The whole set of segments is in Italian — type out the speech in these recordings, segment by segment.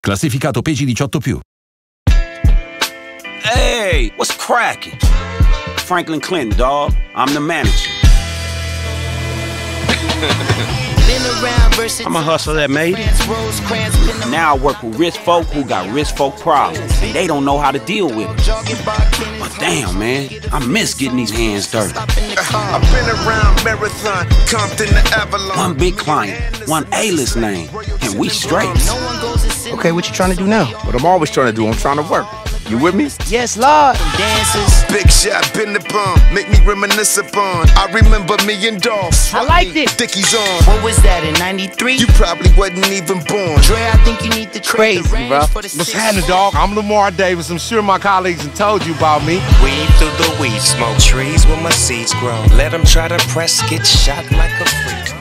Classificato PG 18+. Hey, what's cracking? Franklin Clinton, dog. I'm the manager. I'm a hustler that made it. Now I work with rich folk who got rich folk problems. And they don't know how to deal with it. But damn, man, I miss getting these hands dirty. I've been around Marathon, Compton to Avalon. One big client, one A-list name, and we straight. Okay, what you trying to do now? What I'm always trying to do, I'm trying to work. You with me? Yes, Lord. Dances. Big shot, been the bomb. Make me reminisce upon. I remember me and Dolph. I liked it. Dickies on. What was that in 93? You probably wasn't even born. Dre, I think you need the trade Crazy, bro. What's happening, dog? I'm Lamar Davis. I'm sure my colleagues have told you about me. Weed through the weed smoke. Trees where my seeds grow. Let them try to press, get shot like a freak.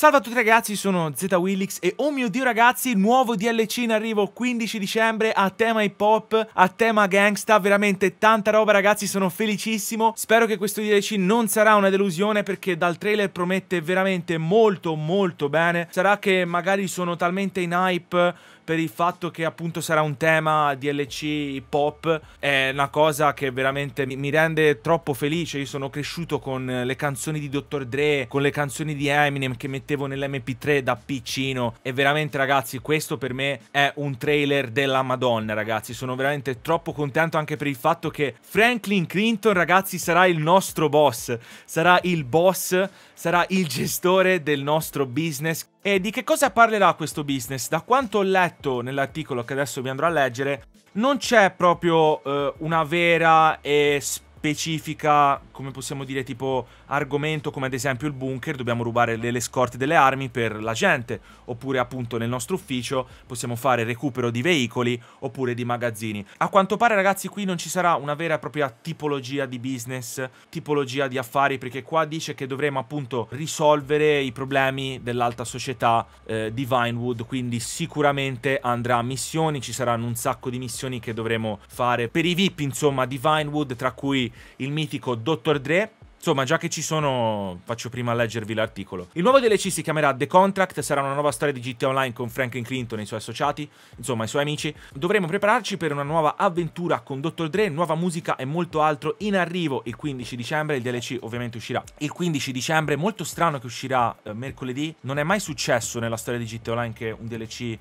Salve a tutti ragazzi, sono ZWillix e oh mio dio ragazzi, nuovo DLC in arrivo 15 dicembre a tema hip hop, a tema gangsta, veramente tanta roba ragazzi, sono felicissimo. Spero che questo DLC non sarà una delusione perché dal trailer promette veramente molto molto bene. Sarà che magari sono talmente in hype per il fatto che appunto sarà un tema DLC pop, è una cosa che veramente mi rende troppo felice. Io sono cresciuto con le canzoni di Dr. Dre, con le canzoni di Eminem che mettevo nell'MP3 da piccino e veramente ragazzi questo per me è un trailer della Madonna ragazzi. Sono veramente troppo contento anche per il fatto che Franklin Clinton ragazzi sarà il nostro boss, sarà il boss, sarà il gestore del nostro business. E di che cosa parlerà questo business? Da quanto ho letto nell'articolo che adesso vi andrò a leggere, non c'è proprio eh, una vera e eh, specifica, come possiamo dire, tipo argomento, come ad esempio il bunker, dobbiamo rubare le, le scorte delle armi per la gente, oppure appunto nel nostro ufficio possiamo fare recupero di veicoli oppure di magazzini. A quanto pare ragazzi qui non ci sarà una vera e propria tipologia di business, tipologia di affari, perché qua dice che dovremo appunto risolvere i problemi dell'alta società eh, di Vinewood, quindi sicuramente andrà a missioni, ci saranno un sacco di missioni che dovremo fare per i VIP insomma di Vinewood, tra cui il mitico Dr. Dre, Insomma, già che ci sono, faccio prima a leggervi l'articolo. Il nuovo DLC si chiamerà The Contract, sarà una nuova storia di GTA Online con Franklin Clinton e i suoi associati, insomma i suoi amici. Dovremo prepararci per una nuova avventura con Dr. Dre, nuova musica e molto altro in arrivo il 15 dicembre, il DLC ovviamente uscirà il 15 dicembre, molto strano che uscirà eh, mercoledì, non è mai successo nella storia di GTA Online che un DLC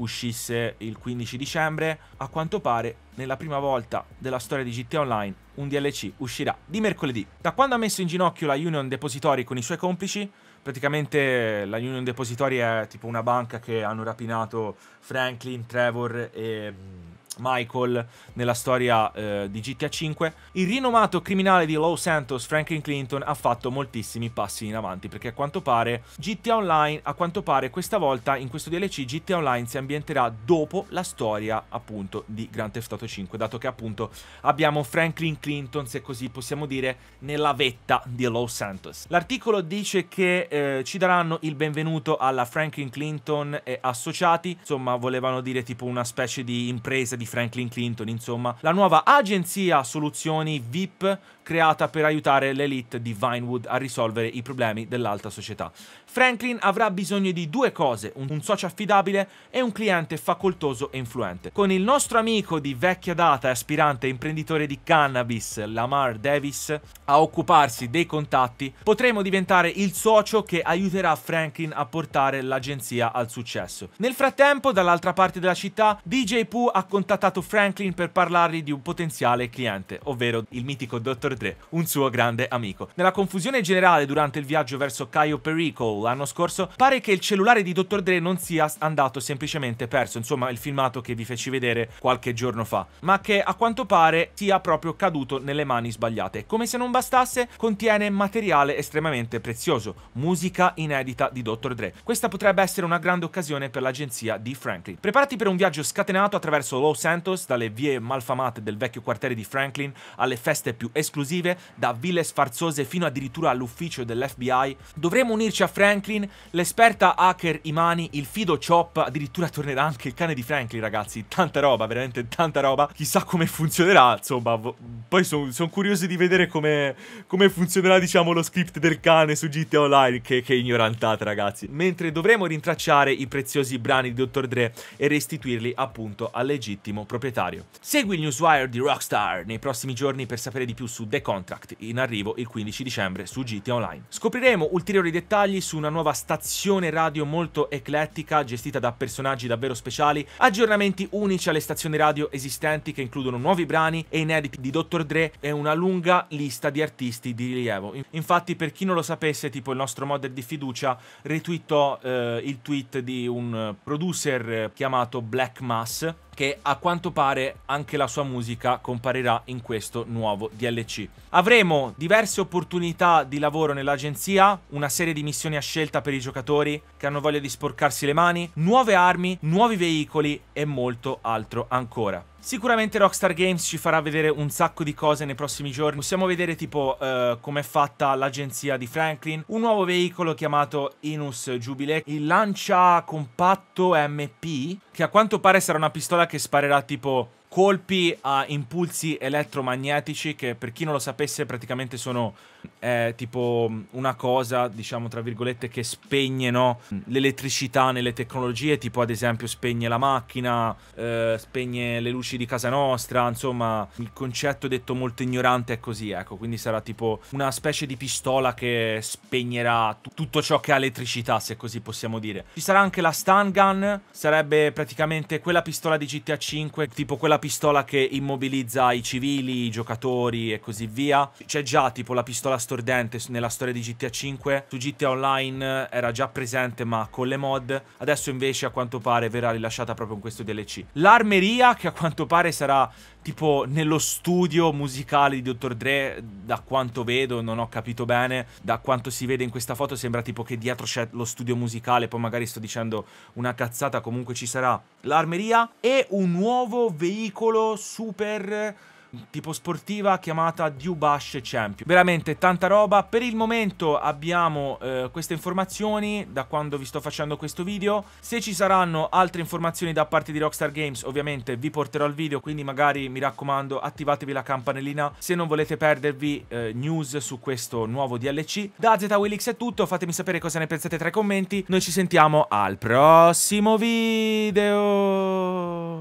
uscisse il 15 dicembre, a quanto pare nella prima volta della storia di GTA Online un DLC uscirà di mercoledì. Da quando ha messo in ginocchio la Union Depository con i suoi complici, praticamente la Union Depository è tipo una banca che hanno rapinato Franklin, Trevor e mm, Michael nella storia eh, di GTA V, il rinomato criminale di Los Santos, Franklin Clinton, ha fatto moltissimi passi in avanti perché a quanto pare GTA Online, a quanto pare questa volta in questo DLC GTA Online si ambienterà dopo la storia appunto di Grand Theft Auto V, dato che appunto abbiamo Franklin Clinton, se così possiamo dire, nella vetta di Los Santos. L'articolo dice che eh, ci daranno il benvenuto alla Franklin Clinton e associati, insomma volevano dire tipo una specie di impresa di Franklin Clinton, insomma, la nuova agenzia soluzioni VIP creata per aiutare l'elite di Vinewood a risolvere i problemi dell'alta società. Franklin avrà bisogno di due cose, un socio affidabile e un cliente facoltoso e influente. Con il nostro amico di vecchia data, aspirante imprenditore di cannabis, Lamar Davis, a occuparsi dei contatti, potremo diventare il socio che aiuterà Franklin a portare l'agenzia al successo. Nel frattempo, dall'altra parte della città, DJ Pooh ha contattato contattato Franklin per parlargli di un potenziale cliente, ovvero il mitico Dr. Dre, un suo grande amico. Nella confusione generale durante il viaggio verso Caio Perico l'anno scorso, pare che il cellulare di Dr. Dre non sia andato semplicemente perso, insomma il filmato che vi feci vedere qualche giorno fa, ma che a quanto pare sia proprio caduto nelle mani sbagliate. Come se non bastasse, contiene materiale estremamente prezioso, musica inedita di Dr. Dre. Questa potrebbe essere una grande occasione per l'agenzia di Franklin. Preparati per un viaggio scatenato attraverso Los Santos, dalle vie malfamate del vecchio quartiere di Franklin alle feste più esclusive, da ville sfarzose fino addirittura all'ufficio dell'FBI, dovremo unirci a Franklin, l'esperta hacker Imani, il fido Chop, addirittura tornerà anche il cane di Franklin ragazzi, tanta roba, veramente tanta roba, chissà come funzionerà, insomma, poi sono son curioso di vedere come, come, funzionerà diciamo lo script del cane su GTA Online, che, che ignorantata ragazzi, mentre dovremo rintracciare i preziosi brani di Dr. Dre e restituirli appunto alle legittimo ultimo proprietario. Segui il newswire di Rockstar nei prossimi giorni per sapere di più su The Contract, in arrivo il 15 dicembre su GTA Online. Scopriremo ulteriori dettagli su una nuova stazione radio molto eclettica, gestita da personaggi davvero speciali, aggiornamenti unici alle stazioni radio esistenti che includono nuovi brani e inediti di Dr. Dre e una lunga lista di artisti di rilievo. Infatti, per chi non lo sapesse, tipo il nostro modder di fiducia retweetò eh, il tweet di un producer eh, chiamato Black Mass che a quanto pare anche la sua musica comparirà in questo nuovo DLC. Avremo diverse opportunità di lavoro nell'agenzia, una serie di missioni a scelta per i giocatori che hanno voglia di sporcarsi le mani, nuove armi, nuovi veicoli e molto altro ancora. Sicuramente Rockstar Games ci farà vedere un sacco di cose nei prossimi giorni. Possiamo vedere tipo eh, come è fatta l'agenzia di Franklin, un nuovo veicolo chiamato Inus Jubilee, il lancia compatto MP, che a quanto pare sarà una pistola che sparerà tipo colpi a impulsi elettromagnetici che per chi non lo sapesse praticamente sono eh, tipo una cosa diciamo tra virgolette che spegne no? l'elettricità nelle tecnologie tipo ad esempio spegne la macchina eh, spegne le luci di casa nostra insomma il concetto detto molto ignorante è così ecco quindi sarà tipo una specie di pistola che spegnerà tutto ciò che ha elettricità se così possiamo dire ci sarà anche la stun gun sarebbe praticamente quella pistola di GTA 5 tipo quella pistola che immobilizza i civili, i giocatori e così via. C'è già tipo la pistola stordente nella storia di GTA 5. Su GTA Online era già presente ma con le mod. Adesso invece a quanto pare verrà rilasciata proprio in questo DLC. L'armeria che a quanto pare sarà tipo nello studio musicale di Dr. Dre, da quanto vedo, non ho capito bene, da quanto si vede in questa foto sembra tipo che dietro c'è lo studio musicale, poi magari sto dicendo una cazzata, comunque ci sarà l'armeria e un nuovo veicolo piccolo, super tipo sportiva chiamata Dubash Champion. Veramente tanta roba. Per il momento abbiamo eh, queste informazioni da quando vi sto facendo questo video. Se ci saranno altre informazioni da parte di Rockstar Games, ovviamente vi porterò il video, quindi magari mi raccomando attivatevi la campanellina se non volete perdervi eh, news su questo nuovo DLC. Da ZWillix è tutto, fatemi sapere cosa ne pensate tra i commenti. Noi ci sentiamo al prossimo video.